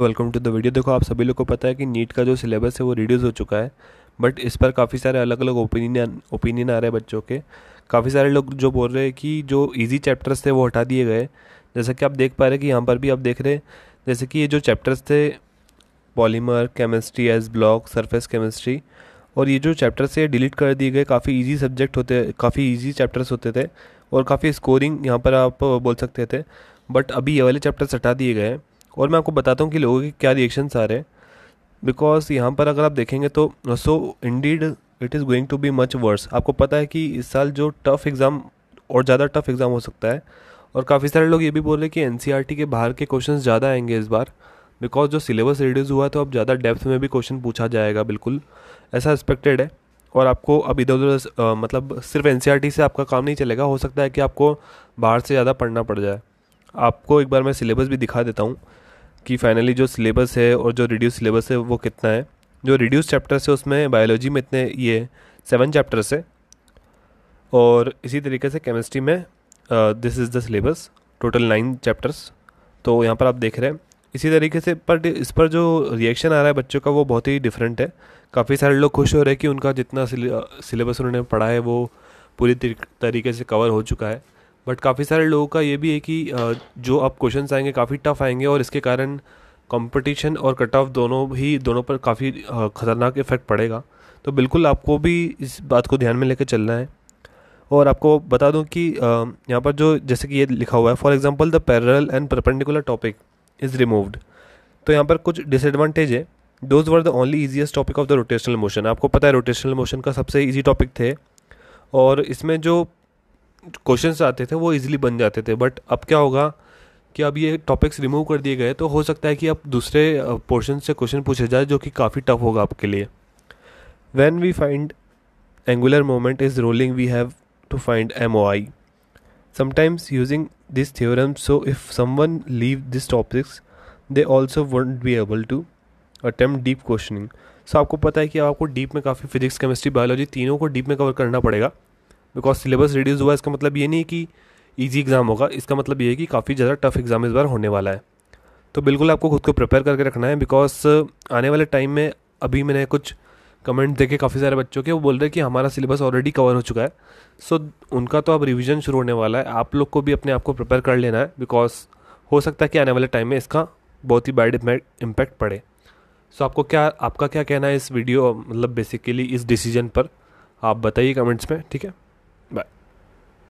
Welcome to the video देखो आप सभी लोग को पता है कि नीट का जो सिलेबस है वो रिड्यूस हो चुका है बट इस पर काफ़ी सारे अलग अलग ओपिनियन ओपिनियन आ रहे हैं बच्चों के काफ़ी सारे लोग जो बोल रहे हैं कि जो इजी चैप्टर्स थे वो हटा दिए गए जैसा कि आप देख पा रहे हैं कि यहाँ पर भी आप देख रहे हैं जैसे कि ये जो चैप्टर्स थे polymer chemistry S block surface chemistry और ये जो चैप्टर्स थे डिलीट कर दिए गए काफ़ी ईजी सब्जेक्ट होते काफ़ी ईजी चैप्टर्स होते थे और काफ़ी स्कोरिंग यहाँ पर आप बोल सकते थे बट अभी ये वाले चैप्टर्स हटा दिए गए हैं और मैं आपको बताता हूँ कि लोगों के क्या रिएक्शंस आ रहे हैं बिकॉज यहाँ पर अगर आप देखेंगे तो so indeed it is going to be much worse आपको पता है कि इस साल जो टफ़ एग्ज़ाम और ज़्यादा टफ़ एग्ज़ाम हो सकता है और काफ़ी सारे लोग ये भी बोल रहे हैं कि एन e के बाहर के क्वेश्चन ज़्यादा आएंगे इस बार बिकॉज जो सिलेबस रिड्यूस हुआ तो अब ज़्यादा डेप्थ में भी क्वेश्चन पूछा जाएगा बिल्कुल ऐसा एक्सपेक्टेड है और आपको अब इधर उधर मतलब सिर्फ एन e से आपका काम नहीं चलेगा हो सकता है कि आपको बाहर से ज़्यादा पढ़ना पड़ जाए आपको एक बार मैं सिलेबस भी दिखा देता हूँ कि फाइनली जो सिलेबस है और जो रिड्यूस सिलेबस है वो कितना है जो रिड्यूस चैप्टर्स है उसमें बायोलॉजी में इतने ये सेवन चैप्टर्स है और इसी तरीके से केमिस्ट्री में this is the syllabus total nine chapters तो यहाँ पर आप देख रहे हैं इसी तरीके से पर इस पर जो रिएक्शन आ रहा है बच्चों का वो बहुत ही डिफरेंट है काफ़ी सारे लोग खुश हो रहे हैं कि उनका जितना सिलेबस उन्होंने पढ़ा है वो पूरी तरीके से कवर हो चुका है बट काफ़ी सारे लोगों का ये भी है कि जो अब क्वेश्चन आएंगे काफ़ी टफ आएंगे और इसके कारण कंपटीशन और कट ऑफ दोनों ही दोनों पर काफ़ी ख़तरनाक इफेक्ट पड़ेगा तो बिल्कुल आपको भी इस बात को ध्यान में लेकर चलना है और आपको बता दूं कि यहाँ पर जो जैसे कि ये लिखा हुआ है for example the parallel and perpendicular topic is removed तो यहाँ पर कुछ डिसएडवांटेज है those were the only easiest topic of the rotational motion आपको पता है रोटेशनल मोशन का सबसे ईजी टॉपिक थे और इसमें जो क्वेश्चन आते थे वो ईजिली बन जाते थे बट अब क्या होगा कि अब ये टॉपिक्स रिमूव कर दिए गए तो हो सकता है कि अब दूसरे पोर्शन से क्वेश्चन पूछे जाए जो कि काफ़ी टफ होगा आपके लिए when we find angular moment is rolling we have to find M O I sometimes using this theorem so if someone leave this topics they also won't be able to attempt deep questioning so so, आपको पता है कि आपको deep में काफ़ी physics chemistry biology तीनों को deep में कवर करना पड़ेगा बिकॉज सिलेबस रिड्यूस हुआ इसका मतलब ये नहीं कि ईजी एग्ज़ाम होगा इसका मतलब ये है कि काफ़ी ज़्यादा टफ एग्ज़ाम इस बार होने वाला है तो बिल्कुल आपको खुद को प्रिपेयर करके रखना है बिकॉज uh, आने वाले टाइम में अभी मैंने कुछ कमेंट देखे काफ़ी सारे बच्चों के वो बोल रहे हैं कि हमारा सिलेबस ऑलरेडी कवर हो चुका है सो so, उनका तो अब रिविज़न शुरू होने वाला है आप लोग को भी अपने आप को प्रिपेयर कर लेना है बिकॉज हो सकता है कि आने वाले टाइम में इसका बहुत ही बैड इम्पैक्ट पड़े सो so, आपको क्या आपका क्या कहना है इस वीडियो मतलब बेसिकली इस डिसीजन पर आप बताइए कमेंट्स में ठीक है Bye.